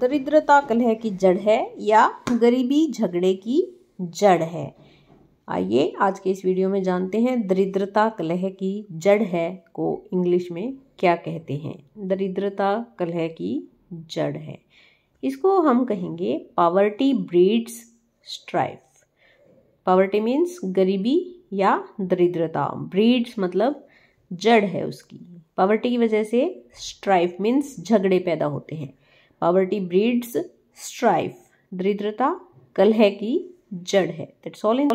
दरिद्रता कलह की जड़ है या गरीबी झगड़े की जड़ है आइए आज के इस वीडियो में जानते हैं दरिद्रता कलह की जड़ है को इंग्लिश में क्या कहते हैं दरिद्रता कलह की जड़ है इसको हम कहेंगे poverty breeds strife poverty means गरीबी या दरिद्रता ब्रीड्स मतलब जड़ है उसकी पावर्टी की वजह से स्ट्राइफ मीन्स झगड़े पैदा होते हैं पॉवर्टी ब्रीड्स स्ट्राइफ दरिद्रता कलह की जड़ है दैट्स ऑल इन